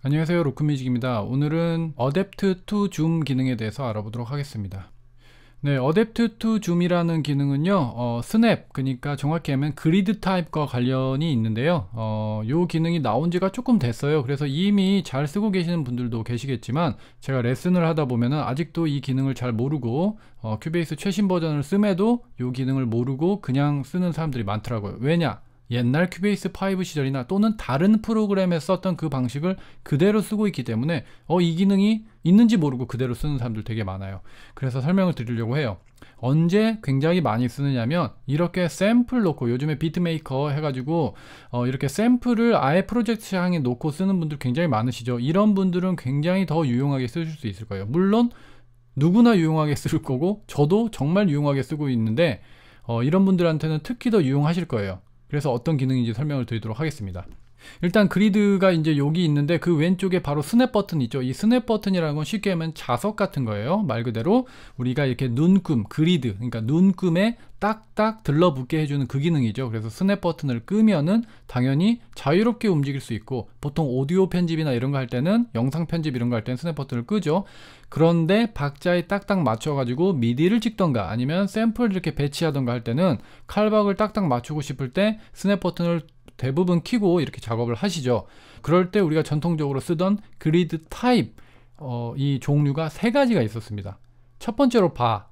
안녕하세요 로크뮤직입니다 오늘은 어댑트 투 줌 기능에 대해서 알아보도록 하겠습니다 네, 어댑트 투 줌이라는 기능은요 어, 스냅 그러니까 정확히 하면 그리드 타입과 관련이 있는데요 어, 요 기능이 나온 지가 조금 됐어요 그래서 이미 잘 쓰고 계시는 분들도 계시겠지만 제가 레슨을 하다 보면 은 아직도 이 기능을 잘 모르고 어, 큐베이스 최신 버전을 쓰에도요 기능을 모르고 그냥 쓰는 사람들이 많더라고요 왜냐 옛날 큐베이스 5 시절이나 또는 다른 프로그램에 썼던 그 방식을 그대로 쓰고 있기 때문에 어 이 기능이 있는지 모르고 그대로 쓰는 사람들 되게 많아요 그래서 설명을 드리려고 해요 언제 굉장히 많이 쓰느냐면 이렇게 샘플 놓고 요즘에 비트메이커 해가지고 어 이렇게 샘플을 아예 프로젝트 향에 놓고 쓰는 분들 굉장히 많으시죠 이런 분들은 굉장히 더 유용하게 쓰실 수 있을 거예요 물론 누구나 유용하게 쓸 거고 저도 정말 유용하게 쓰고 있는데 어 이런 분들한테는 특히 더 유용하실 거예요 그래서 어떤 기능인지 설명을 드리도록 하겠습니다. 일단 그리드가 이제 여기 있는데 그 왼쪽에 바로 스냅 버튼 있죠. 이 스냅 버튼이라는 건 쉽게 하면 자석 같은 거예요. 말 그대로 우리가 이렇게 눈금, 그리드, 그러니까 눈금에 딱딱 들러붙게 해주는 그 기능이죠. 그래서 스냅 버튼을 끄면은 당연히 자유롭게 움직일 수 있고 보통 오디오 편집이나 이런 거 할 때는 영상 편집 이런 거 할 때는 스냅 버튼을 끄죠. 그런데 박자에 딱딱 맞춰가지고 미디를 찍던가 아니면 샘플 이렇게 배치하던가 할 때는 칼박을 딱딱 맞추고 싶을 때 스냅 버튼을 대부분 키고 이렇게 작업을 하시죠. 그럴 때 우리가 전통적으로 쓰던 그리드 타입 어, 이 종류가 세 가지가 있었습니다. 첫 번째로 바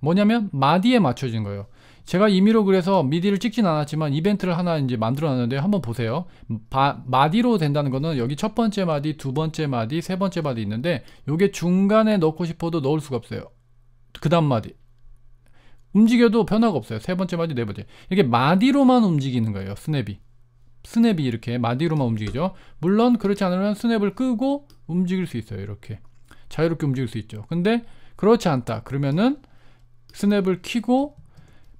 뭐냐면 마디에 맞춰진 거예요. 제가 임의로 그래서 미디를 찍진 않았지만 이벤트를 하나 이제 만들어 놨는데 한번 보세요. 바, 마디로 된다는 거는 여기 첫 번째 마디, 두 번째 마디, 세 번째 마디 있는데 요게 중간에 넣고 싶어도 넣을 수가 없어요. 그 다음 마디, 움직여도 변화가 없어요. 세 번째 마디, 네 번째. 이렇게 마디로만 움직이는 거예요. 스냅이. 스냅이 이렇게 마디로만 움직이죠. 물론 그렇지 않으면 스냅을 끄고 움직일 수 있어요. 이렇게. 자유롭게 움직일 수 있죠. 근데 그렇지 않다. 그러면은 스냅을 키고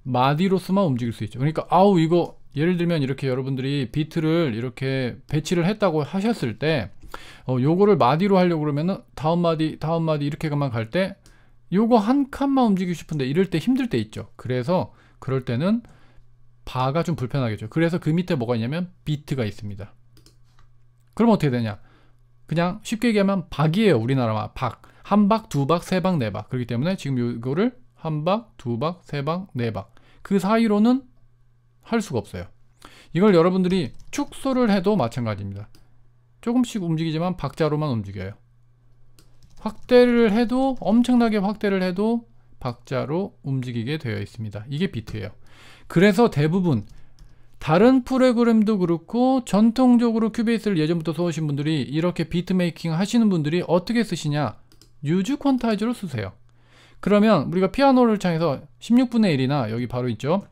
마디로서만 움직일 수 있죠. 그러니까 아우 이거 예를 들면 이렇게 여러분들이 비트를 이렇게 배치를 했다고 하셨을 때 어, 요거를 마디로 하려고 그러면은 다음 마디 다음 마디 이렇게만 갈때 요거 한 칸만 움직이고 싶은데 이럴 때 힘들 때 있죠. 그래서 그럴 때는 바가 좀 불편하겠죠. 그래서 그 밑에 뭐가 있냐면 비트가 있습니다. 그럼 어떻게 되냐? 그냥 쉽게 얘기하면 박이에요. 우리나라만 박. 한 박, 두 박, 세 박, 네 박. 그렇기 때문에 지금 이거를 한 박, 두 박, 세 박, 네 박. 그 사이로는 할 수가 없어요. 이걸 여러분들이 축소를 해도 마찬가지입니다. 조금씩 움직이지만 박자로만 움직여요. 확대를 해도 엄청나게 확대를 해도 박자로 움직이게 되어 있습니다. 이게 비트예요. 그래서 대부분 다른 프로그램도 그렇고 전통적으로 큐베이스를 예전부터 써오신 분들이 이렇게 비트 메이킹 하시는 분들이 어떻게 쓰시냐 유즈 퀀타이즈로 쓰세요. 그러면 우리가 피아노를 창에서 16분의 1이나 여기 바로 있죠.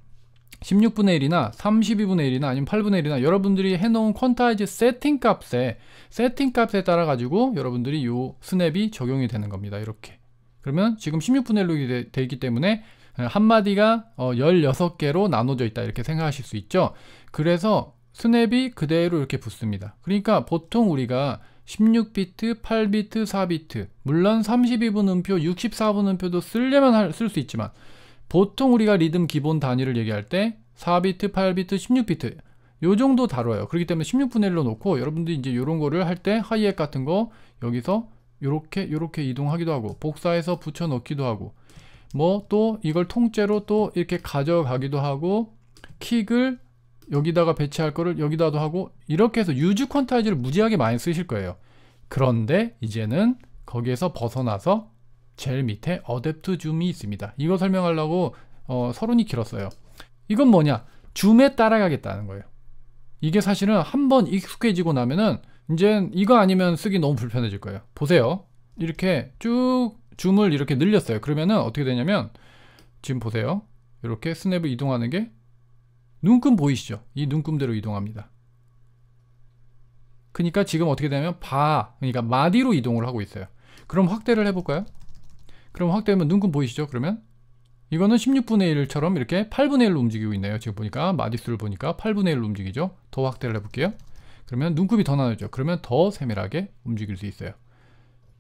16분의 1이나 32분의 1이나 아니면 8분의 1이나 여러분들이 해놓은 퀀타이즈 세팅 값에 세팅 값에 따라 가지고 여러분들이 요 스냅이 적용이 되는 겁니다. 이렇게 그러면 지금 16분의 1로 되, 되 있기 때문에 한 마디가 16개로 어, 나눠져 있다 이렇게 생각하실 수 있죠. 그래서 스냅이 그대로 이렇게 붙습니다. 그러니까 보통 우리가 16비트, 8비트, 4비트 물론 32분 음표, 64분 음표도 쓰려면 쓸 수 있지만 보통 우리가 리듬 기본 단위를 얘기할 때 4비트, 8비트, 16비트 요 정도 다뤄요. 그렇기 때문에 16분의 1로 놓고 여러분들이 이제 요런 거를 할 때 하이햇 같은 거 여기서 요렇게 요렇게 이동하기도 하고 복사해서 붙여 넣기도 하고 뭐 또 이걸 통째로 또 이렇게 가져가기도 하고 킥을 여기다가 배치할 거를 여기다도 하고 이렇게 해서 유즈 퀀타이즈를 무지하게 많이 쓰실 거예요. 그런데 이제는 거기에서 벗어나서 제일 밑에 어댑트 줌이 있습니다. 이거 설명하려고 어, 서론이 길었어요. 이건 뭐냐? 줌에 따라가겠다는 거예요. 이게 사실은 한 번 익숙해지고 나면은 이제 이거 아니면 쓰기 너무 불편해질 거예요. 보세요. 이렇게 쭉 줌을 이렇게 늘렸어요. 그러면은 어떻게 되냐면 지금 보세요. 이렇게 스냅을 이동하는 게 눈금 보이시죠? 이 눈금대로 이동합니다. 그러니까 지금 어떻게 되냐면 바, 그러니까 마디로 이동을 하고 있어요. 그럼 확대를 해볼까요? 그럼 확대하면 눈금 보이시죠? 그러면 이거는 16분의 1처럼 이렇게 8분의 1로 움직이고 있네요. 지금 보니까 마디수를 보니까 8분의 1로 움직이죠. 더 확대를 해볼게요. 그러면 눈금이 더 나눠져. 그러면 더 세밀하게 움직일 수 있어요.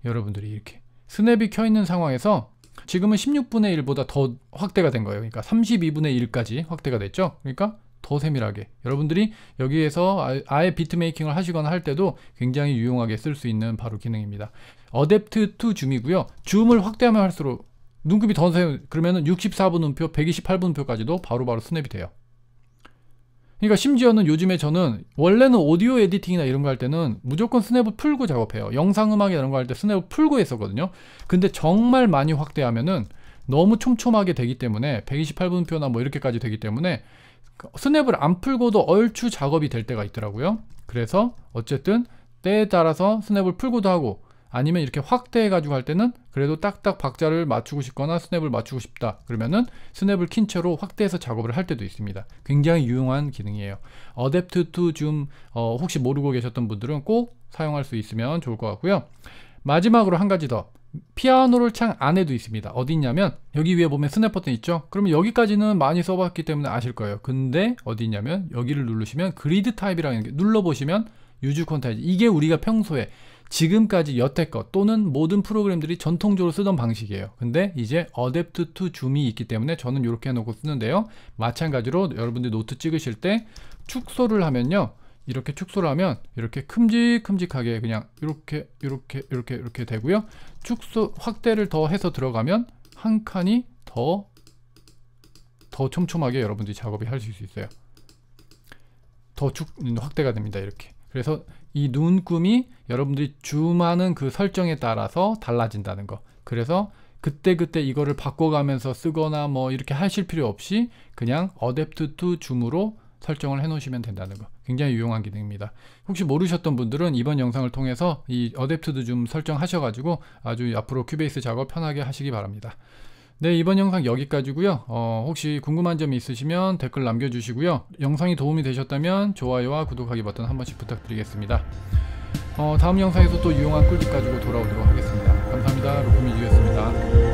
여러분들이 이렇게 스냅이 켜있는 상황에서 지금은 16분의 1보다 더 확대가 된 거예요. 그러니까 32분의 1까지 확대가 됐죠. 그러니까 더 세밀하게 여러분들이 여기에서 아, 아예 비트메이킹을 하시거나 할 때도 굉장히 유용하게 쓸 수 있는 바로 기능입니다 어댑트 투 줌이고요 줌을 확대하면 할수록 눈금이더 세요 그러면은 64분음표 128분음표까지도 바로바로 스냅이 돼요 그러니까 심지어는 요즘에 저는 원래는 오디오 에디팅이나 이런 거 할 때는 무조건 스냅을 풀고 작업해요 영상음악 이런 거 할 때 스냅을 풀고 했었거든요 근데 정말 많이 확대하면은 너무 촘촘하게 되기 때문에 128분표나 뭐 이렇게까지 되기 때문에 스냅을 안 풀고도 얼추 작업이 될 때가 있더라고요. 그래서 어쨌든 때에 따라서 스냅을 풀고도 하고 아니면 이렇게 확대해 가지고 할 때는 그래도 딱딱 박자를 맞추고 싶거나 스냅을 맞추고 싶다 그러면은 스냅을 킨 채로 확대해서 작업을 할 때도 있습니다 굉장히 유용한 기능이에요 어댑트 투 줌 혹시 모르고 계셨던 분들은 꼭 사용할 수 있으면 좋을 것 같고요 마지막으로 한 가지 더 피아노를 창 안에도 있습니다 어디 있냐면 여기 위에 보면 스냅 버튼 있죠 그러면 여기까지는 많이 써봤기 때문에 아실 거예요 근데 어디 있냐면 여기를 누르시면 그리드 타입이라는 게 눌러보시면 유즈 콘타이즈 이게 우리가 평소에 지금까지 여태껏 또는 모든 프로그램들이 전통적으로 쓰던 방식이에요 근데 이제 어댑트 투 줌이 있기 때문에 저는 이렇게 해놓고 쓰는데요 마찬가지로 여러분들 노트 찍으실 때 축소를 하면요 이렇게 축소를 하면 이렇게 큼직큼직하게 그냥 이렇게 이렇게 이렇게 이렇게 되고요 축소 확대를 더 해서 들어가면 한 칸이 더더 더 촘촘하게 여러분들이 작업이 할 수 있어요 더 축, 확대가 됩니다 이렇게 그래서 이 눈금이 여러분들이 줌하는 그 설정에 따라서 달라진다는 거 그래서 그때그때 그때 이거를 바꿔가면서 쓰거나 뭐 이렇게 하실 필요 없이 그냥 어댑트 투 줌으로 설정을 해 놓으시면 된다는 거 굉장히 유용한 기능입니다. 혹시 모르셨던 분들은 이번 영상을 통해서 이 어댑트도 좀 설정하셔가지고 아주 앞으로 큐베이스 작업 편하게 하시기 바랍니다. 네 이번 영상 여기까지고요 어, 혹시 궁금한 점이 있으시면 댓글 남겨주시고요 영상이 도움이 되셨다면 좋아요와 구독하기 버튼 한 번씩 부탁드리겠습니다 어, 다음 영상에서 또 유용한 꿀팁 가지고 돌아오도록 하겠습니다 감사합니다 로코미즈였습니다